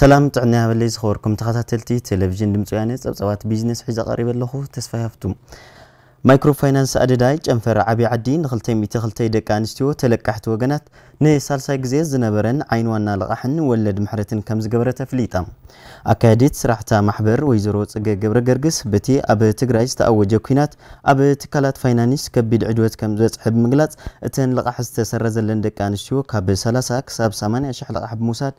ሰላም ጥዕና ያበለይ ዝኸበርኩም ተኸታተልቲ ቴሌቭዥን ድምፂ ወያነ ፀብፀባት ቢዝነስ ሒዘ ቀሪበ ኣለኹ ተስፋ ሃፍቱም ማይክሮፋይናንስ ኣደዳይ ጨንፈር ዓብዪ ዓዲ ን202 ደቂ ኣንስትዮ ተለቃሕቲ ወገናት ንሳልሳይ ግዜ ዝነበረን ዓይን ዋና ልቓሕን ወለድ ምሕረትን ከም ዝገበረ ተፍሊጣ ኣካየዲት ስራሕታ ማሕበር ወይዘሮ ፅገ ገብረ ገርግስ በቲ ኣብ ትግራይ ዝተኣወጀ ኩናት ኣብ ትካላት ፋይናንስ ከቢድ ዕድወት ከም ዝበፅሐ ብምግላፅ እተን ልቓሕ ዝተሰረዘለን ደቂ ኣንስትዮ ካብ 30 ክሳብ 80 ሽሕ ልቓሕ ብምውሳድ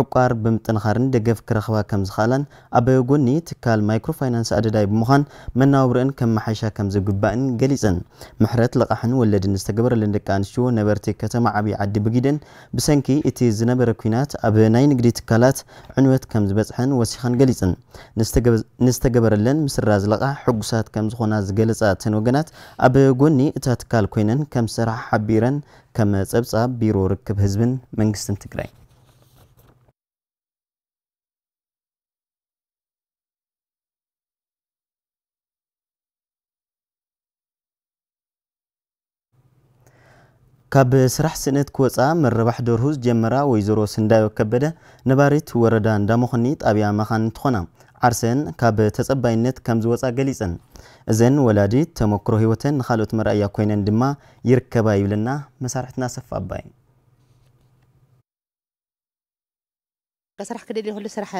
ዕቋር ብምጥንኻርን ደገፍ ክረኽባ ከም ዝኽኣላን ኣብ ጎኒ ትካል ማይክሮፋይናንስ ኣደዳይ ብምዃን መናውብርአን ከም መሓይሻ ከም ዝግባእን ገሊፀን ምሕረት ልቓሕን ወለድን ዝተገበረለን ደቂ ኣንስትዮ ነበርቲ ከተማ ዓብዪ ዓዲ ብጊደን ብሰንኪ እቲ ዝነበረ ኩናት ኣብ ናይ ንግዲ ትካላት ዕንወት ከም ዝበፅሐን ወሲኻን ገሊፅን ንዝተገበረለን ምስራዝ ልቓሕ ሕጉሳት ከም ዝኾና ዝገለፃ እተን ወገናት ኣብ ጎኒ እታ ትካል ኮይነን ከም ስራሕ ሓቢረን ከም ፀብጻብ ቢሮ ርክብ ህዝብን መንግስትን ትግራይ ካብ ስራሕ ስእነት ክወፃ መረባሕ ደርሁ ዝጀመራ ወይዘሮ ስንዳዮ ከበደ ነባሪት ወረዳ እንዳመኽኒ ጣብያ መኻን እንትኾና ዓርሰን ካብ ተፀባይነት ከም ዝወፃ ገሊፀን እዘን ወላዲ ተመክሮ ሂወተን ንካልኦት መርኣያ ኮይነን ድማ ይርከባ ይብለና መሳርሕትና ሰፋ ኣባይ ስራሕ ክደልዩ ኩሉ ስራሕ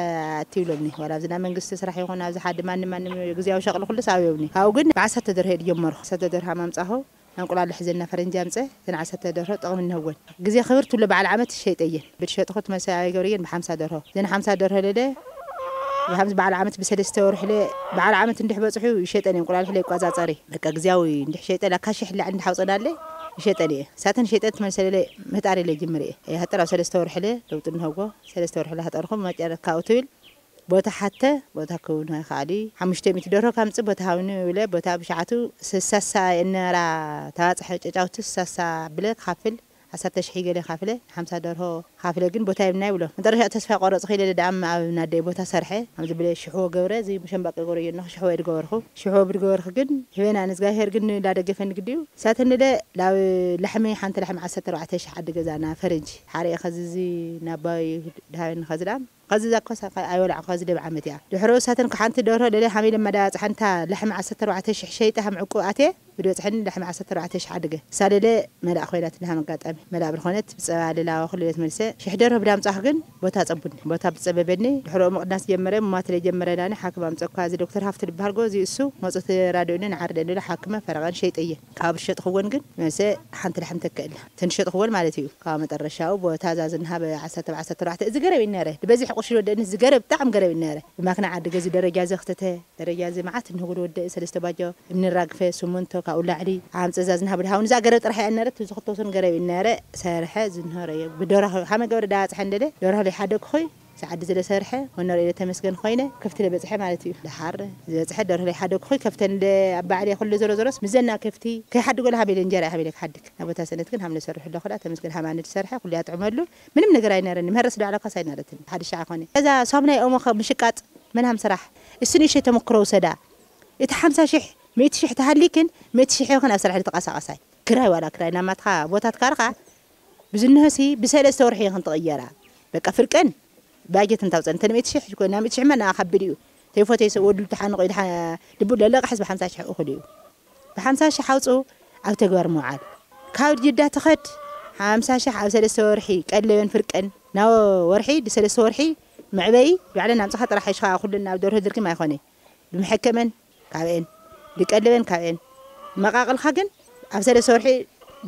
እትይብለኒ ዋላ እዚ መንግስቲ ስራሕ ይኹን ኣብዚ ድማ ማንም ማንም ግዜያዊ ሸቕሊ ኩሉ ሳብዮምኒ ካብኡ ግን ብዓሰርተ ደርሀ ድጀመርኩ ዓሰርተ ደርሃ መምፃኹ انقلع لحزنا فرنجا مصه تن عسات درو طقم نهول غزي خبرت ولا بعل عمت الشيطيه بالشيط خط مساء غوريين بحمسه درو زين حمسه درو لده بحمس بعل عمت بسدسته ورح له بعل عمت ندح بصحو الشيطاني انقلع لحلي قوازا صري بقى غزياوي ندح شيطه لا كاش حل عند حوصلاله شيطاني ساتن شيطت مسله لي متاري لي جمري هي حتى راه سدسته ورح له لو تنهو سدسته ورح له حتى ما جرى كاوتيل ቦታ ሓተ ቦታ ክውን ካሊ ሓሙሽተ ሚት ደርሆ ካምፅ ቦታ ሃውኒ ብለ ቦታ ብሽዓቱ ስሳሳ እነራ ተባፅሐ ጨጫውቲ ስሳሳ ብለ ክካፍል ዓሰርተ ሽሒ ገለ ካፍለ ሓምሳ ደርሆ ካፍለ ግን ቦታ የብና ይብሎ መጨረሻ ተስፋ ቆረፅ ክኢለ ድኣ ኣብ ናደይ ቦታ ሰርሐ ከምዚ ብለ ሽሕዎ ገብረ እዚ ሸምባቂ ገሮ እየ ኣለኹ ሽሕዎ ድገበርኩ ሽሕዎ ብድገበርኩ ግን ህበና ንዝጋሄር ግን ዳደገፈኒ ግድዩ ሳተንለ ናብ ላሕሚ ሓንቲ ላሕሚ ዓሰርተ ኣርባዕተ ሽሕ ዓዲ ገዛና ፈረንጂ ሓሪአ ከዚ እዚ ናባይ ድሃበኒ ከዝዳም قزز ذاك قصة أي أيوة، ولا قزي يعني دب يا دحروس هاتن كحنت دورها للي حميل لما دات حنتا لحم على ستر وعتش حشيت هم عقوقاتي بدو تحن لحم على ستر وعتش عدقة سال لي ملا أخويلات لها من قات قاطع ملا برخونت بس بالخونت بسبع للا وخليت ملسة شح بدام تحقن مصاحقن بوتا تصبني بوتا بتسببني دحرو مقداس جمرة ما تري جمرة لاني حاكم أمسك هذا دكتور هفت البهر جوزي ما صرت رادونين عردن له حاكمة فرغان شيء تيجي كاب شيء تخون جن ملسة حنت لحم تكلها تنشط خون مالتيو قامت الرشاو بوتا زازنها بعسات بعسات راح زقرب بالنار لبزح قشير ودن زجرب تعم جرب النار ما كنا عاد جزي درجة زختته درجة زي ما عاد نقول ود سلست باجو من الرقفة سمنتو كأول علي عام تزازنها بدها ونزا جرب رح النار تزخ توصل جرب النار سارحة زنها ريا بدورها هم جرب دات حندلة دورها لحدك خوي سعد زل سرحة ونر إلى تمسكن خينة كفتنا بزحة مالتي دحر زحة دور هلا حدوك خوي كفتن ل بعد يخل زر زرس مزنا كفتي كي حد يقول هابي لنجرة هابي لك حدك نبغى تاسنة تكن هم لسرح الله خلا تمسكن هم عند سرحة كل يات عمر له من من قراي نرني مهرس له على قصي نرتن هذا الشعر خوني هذا صامنا يوم خ مشكات من هم سرح السنة شيء تمكرو سدا يتحمس شح ميت شح تهليكن ميت شح يخن أسرح لتقاس قصي كراي ولا كراي نمت خا بوتات كارقة بزنها سي بسلا خن تغيرها بكفر كن باجت انت وصلت انت ميت شح كنا ميت شح منا خبريو تيفوت يسود تحن قيد دبو لا حسب 50 شح اخليو ب 50 حوصو او تغور معال كاود جدا تخد حمسا شح او سلس ورحي قلبن فرقن ناو ورحي سلس ورحي معبي بعدنا نصح راح يشخا كلنا دور هدرك ما يخوني بمحكمن كاين لقلبن كاين مقاقل خاجن ኣብ ሰለስተ ወርሒ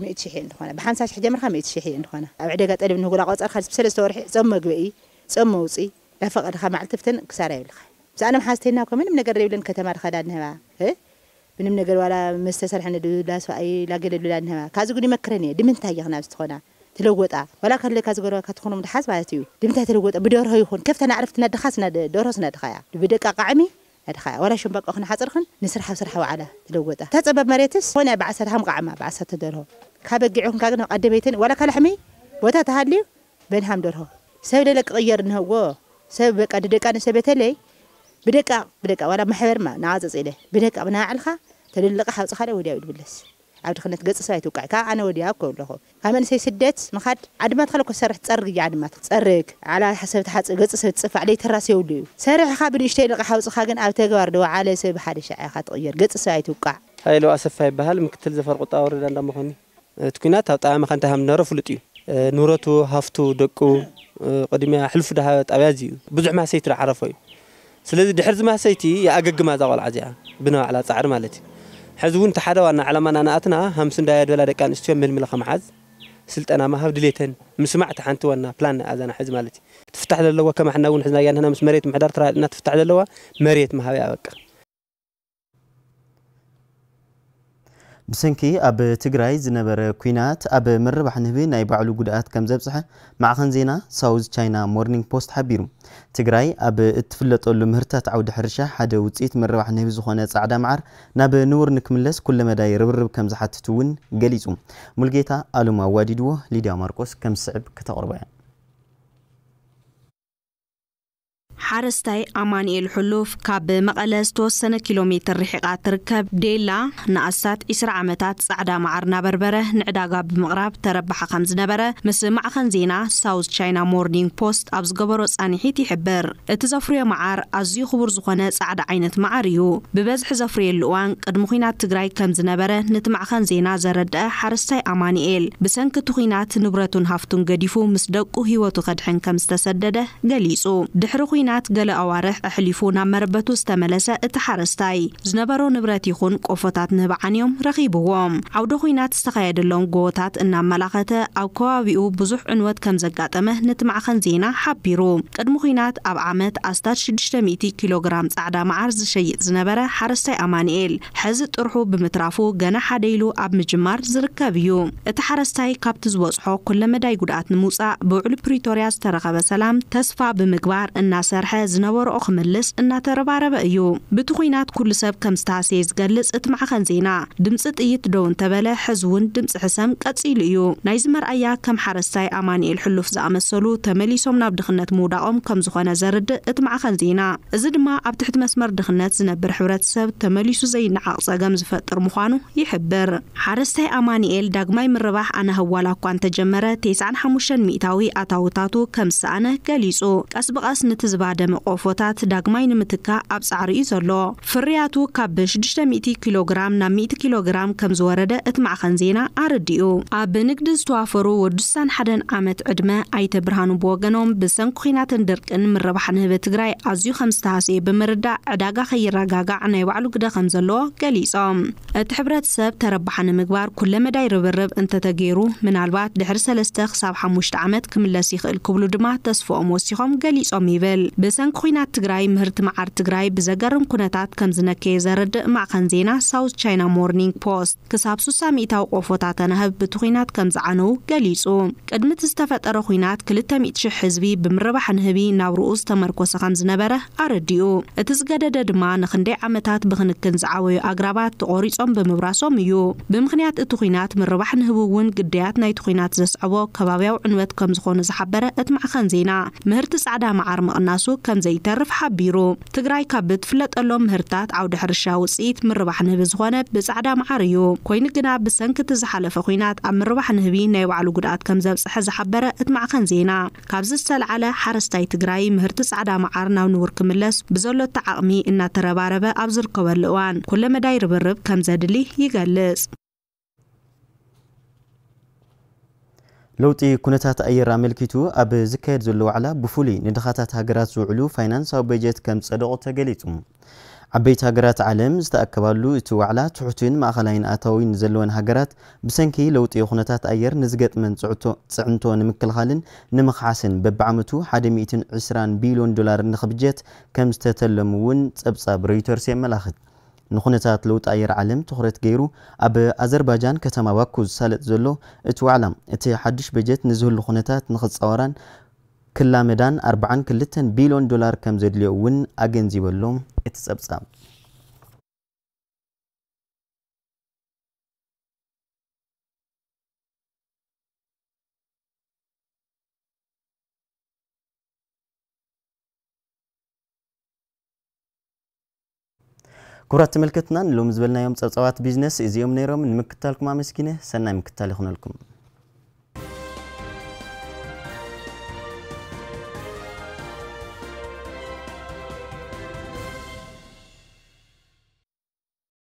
ምእቲ ሽሕ እንትኾነ ብሓንሳሽ ሕጀምርካ ምእቲ ሽሕ እየ እንትኾነ ኣብ ዕደጋ ጠልብ ንጉላ ቆፅር ካልሲ ብሰለስተ ወርሒ ورحي زمغبي صم وصي لا فقط خا معلتفتن كسارة يبلخ بس أنا محاستي هناك من من قرب يبلن كتمار خدان هما إيه من من ولا مستسر حنا دو لاس أي لاجل قل دو لان هما كازو قدي مكرني دي من تاجي خناس تخونا تلوقوا تا ولا كان لك كازو قرب كتخونا من حاس بعاتيو دي من تاجي تلوقوا تا بدور هاي كيف تنا عرفت ند خاس ند دورس ند خيا بدك قعمي ند خيا ولا شو بق أخنا حاسر خن نسرح سرح وعلى تلوقوا تا تسبب مريتس هنا بعسر هم قعمة بعسر تدورها كابق جعهم كاجنا قدبيتن ولا كان حمي وتا تهاليو بينهم دورها سب دلك غيرن هو سب بقى دلك أنا سب تلي بدك بدك ولا محرمة نعازز إله بدك أبناء علخا تدلق حوص خلا ودي أود بلس عبد خنت قصة سويت وقع كا أنا ودي أكل له هم أنا سي سدت ما خد عد ما تخلك سرح تسرق يعني ما تسرق على حسب تحت قصة سويت صف علي تراس يودي سرح خا بدي أشتري لق حوص خا جن أو تجار دو على سب حد شعي خا تغير قصة سويت وقع هاي لو أسف هاي بهال مقتل زفر قطار ولا لا مخني تكونات هتاع ما خنتها من نرفلتيه نورتو هفتو دكو قديمه حلف ده ابيازي بزح ما سيتر راح عرفه سلازي دحر ما سيتي يا اقق ما زغل عزيا بنا على صعر مالتي حزون تحدوا ان على من انا اتنا هم سند يد ولا دكان استوي مل مل خمعز سلت انا ما هب دليتن مسمعت حنت وانا بلان انا حز مالتي تفتح للو كما حنا ون حزنا هنا مس مريت محدار ترى تفتح للو مريت ما هيا بقى ብሰንኪ ኣብ ትግራይ ዝነበረ ኩናት ኣብ ምርባሕ ንህቢ ናይ ባዕሉ ጉድኣት ከም ዘብፅሐ ማዕኸን ዜና ሳውዝ ቻይና ሞርኒንግ ፖስት ሓቢሩ ትግራይ ኣብ እትፍለጠሉ ምህርታት ዓውዲ ሕርሻ ሓደ ውፅኢት ምርባሕ ንህቢ ዝኾነ ፃዕዳ መዓር ናብ ንቡር ንክምለስ ኩለ መዳይ ርብርብ ከም ዝሓትት እውን ገሊፁ ሙልጌታ ኣሎም ኣዋዲድዎ ሊድያ ማርቆስ ከም ዝስዕብ ከተቕርበ እያ ሓረስታይ ኣማኒኤል ሕሉፍ ካብ መቐለ ዝተወሰነ ኪሎ ሜትር ርሒቓ ትርከብ ዴላ ንኣሳት 20 ዓመታት ጻዕዳ መዓር እናበርበረ ንዕዳጋ ብምቕራብ ተረባሓ ከም ዝነበረ ምስ ማዕኸን ዜና ሳውት ቻይና ሞርኒንግ ፖስት ኣብ ዝገበሮ ጻኒሒት ይሕብር እቲ ዘፍርዮ መዓር ኣዝዩ ክቡር ዝኾነ ጻዕዳ ዓይነት መዓር እዩ ብበዝሒ ዘፍርየሉ እዋን ቅድሚ ኩናት ትግራይ ከም ዝነበረ ነቲ ማዕኸን ዜና ዘረድአ ሓረስታይ ኣማኒኤል ብሰንኪ እቲ ኩናት ንብረቱን ሃፍቱን ገዲፉ ምስ ደቁ ህይወቱ ከድሕን ከም ዝተሰደደ ገሊጹ ድሕሪ ኩናት ሰዓት ገለ ኣዋርሕ ኣሕሊፉ ናብ መረበቱ ዝተመለሰ እቲ ሓረስታይ ዝነበሮ ንብረት ይኹን ቆፎታት ንህብዓንዮም ረኺብዎም ዓውደ ኩናት ዝተኸየደሎም ጎቦታት እናመላኸተ ኣብ ከባቢኡ ብዙሕ ዕንወት ከም ዘጋጠመ ነቲ ማዕኸን ዜና ሓቢሩ ቅድሚ ኩናት ኣብ ዓመት ኣስታት 600 ኪሎ ግራም ጻዕዳ መዓር ዝሸይጥ ዝነበረ ሓረስታይ ኣማኒኤል ሕዚ ጥርሑ ብምትራፉ ገና ሓደ ኢሉ ኣብ ምጅማር ዝርከብ እዩ እቲ ሓረስታይ ካብቲ ዝበፅሖ ኩለመዳይ ጉድኣት ንምውፃእ ብውዕሉ ፕሪቶርያ ዝተረኸበ ሰላም ተስፋ ብምግባር እናሰርሐ ዝሰርሐ ዝነበርኦ ክምልስ እናተረባረበ እዩ ብቲ ኩናት ኩሉ ሰብ ከም ዝተሃሰየ ዝገልጽ እቲ ማዕኸን ዜና ድምፂ ጥይት ደው እንተበለ ሕዚ እውን ድምፂ ሕሰም ቀጺሉ እዩ ናይ ዝመርኣያ ከም ሓረስታይ ኣማኒኤል ሕሉፍ ዝኣመሰሉ ተመሊሶም ናብ ድኽነት ምውዳቖም ከም ዝኾነ ዘርድእ እቲ ማዕኸን ዜና እዚ ድማ ኣብ ትሕቲ መስመር ድኽነት ዝነብር ሕብረተሰብ ተመሊሱ ዘይነዓቕ ጸገም ዝፈጥር ምዃኑ ይሕብር ሓረስታይ ኣማኒኤል ዳግማይ ምርባሕ ኣነህዋላ እኳ እንተጀመረ 95 ሚእታዊ ኣታውታቱ ከም ዝሰኣነ ገሊጹ ቀስ ብቐስ ንቲ ዝባደ ሓደ ቆፎታት ዳግማይ ንምትካእ ኣብ ፃዕሪ እዩ ዘሎ ፍርያቱ ካብ ብ600 ኪሎ ግራም ናብ 100 ኪሎ ግራም ከም ዝወረደ እቲ ማዕኸን ዜና ኣረዲኡ ኣብ ብንግዲ ዝተዋፈሩ ወዲ ሓደን ዓመት ዕድመ ኣይተ ብርሃኑ ብወገኖም ብሰንኪ ኩናትን ድርቅን ምረባሕ ንህበ ትግራይ ኣዝዩ ከም ዝተሃሰየ ብምርዳእ ዕዳጋ ከይረጋጋዕ ናይ ባዕሉ ግደ ከም ዘለዎ ገሊፆም እቲ ሕብረተሰብ ተረባሓ ንምግባር ኩለ መዳይ ርብርብ እንተተገይሩ ምናልባት ድሕሪ 3 ክሳብ 5 ዓመት ክምለስ ይኽእል ክብሉ ድማ ተስፍኦም ወሲኾም ገሊፆም ይብል ብሰን ኩናት ትግራይ ምህርቲ መዓር ትግራይ ብዘገርም ኩነታት ከም ዝነከየ ዘርድእ ማእኸን ዜና ሳውት ቻይና ሞርኒንግ ፖስት ክሳብ 6ሳ ሚእታዊ ቆፎታ ተናህብ ብቲ ኩናት ከም ዝዓነው ገሊጹ ቅድሚቲ ዝተፈጠረ ኩናት 200,000 ህዝቢ ብምርባሕ ንህቢ ናብ ርኡ ዝተመርኮሰ ከም ዝነበረ ኣረዲኡ እቲ ዝገደደ ድማ ንክንደይ ዓመታት ብክንክን ዝዓበዩ ኣግራባት ተቆሪፆም ብምብራሶም እዩ ብምክንያት እቲ ኩናት ምርባሕ ንህቡ እውን ግዳያት ናይቲ ኩናት ዘስዕቦ ከባብያዊ ዕንወት ከም ዝኾኑ ዝሓበረ እቲ ማዕኸን ዜና ምህርቲ ፃዕዳ መዓር ምቕናሱ ከም ዘይተርፍ ሓቢሩ ትግራይ ካብ ብትፍለጠሎም ምህርታት ዓውደ ሕርሻ ውፅኢት ምርባሕ ንህቢ ዝኾነ ብፃዕዳ መዓር እዩ ኮይኑ ግና ብሰንኪ እቲ ዝሓለፈ ኩናት ኣብ ምርባሕ ንህቢ ናይ ባዕሉ ጉድኣት ከም ዘብፅሐ ዝሓበረ እቲ ማዕኸን ዜና ካብዚ ዝተለዓለ ሓረስታይ ትግራይ ምህርቲ ፃዕዳ መዓር ናብ ንቡር ክምለስ ብዘሎ ተዓቕሚ እናተረባረበ ኣብ ዝርከበሉ እዋን ኩለ መዳይ ርብርብ ከም ዘድሊ ይገልጽ ለውጢ ኩነታት ኣየር ኣመልኪቱ ኣብ ዝካየድ ዘሎ ዋዕላ ብፍሉይ ንድኻታት ሃገራት ዝውዕሉ ፋይናንሳዊ በጀት ከም ፀደቑ ተገሊጹ ዓበይቲ ሃገራት ዓለም ዝተኣከባሉ እቲ ዋዕላ ትሑትን ማእኸላይን ኣታዊን ዘለወን ሃገራት ብሰንኪ ለውጢ ኩነታት ኣየር ንዝገጥመን ፅዕንቶ ንምክልኻልን ንምኽዓስን በብዓመቱ 120 ቢልዮን ዶላር ንኽብጀት ከም ዝተተለሙ እውን ፀብጻብ ሮይተርስ የመላኽት ንኹነታት ለውጢ ኣየር ዓለም ትኩረት ገይሩ ኣብ ኣዘርባጃን ከተማ ባኩ ዝሳለጥ ዘሎ እቲ ዋዕላ እቲ ሓድሽ በጀት ንዝህሉ ኩነታት ንኽፃወራን ክላመዳን 42 ቢልዮን ዶላር ከም ዘድልዮ እውን ኣገንዚበሎም እቲ ፀብጻብ ክቡራት ተመልከትና ሎም ዝበልናዮም ፀብፀባት ቢዝነስ እዚኦም ነይሮም ንምክታልኩም ኣመስኪነ ሰናይ ምክታል ይኹነልኩም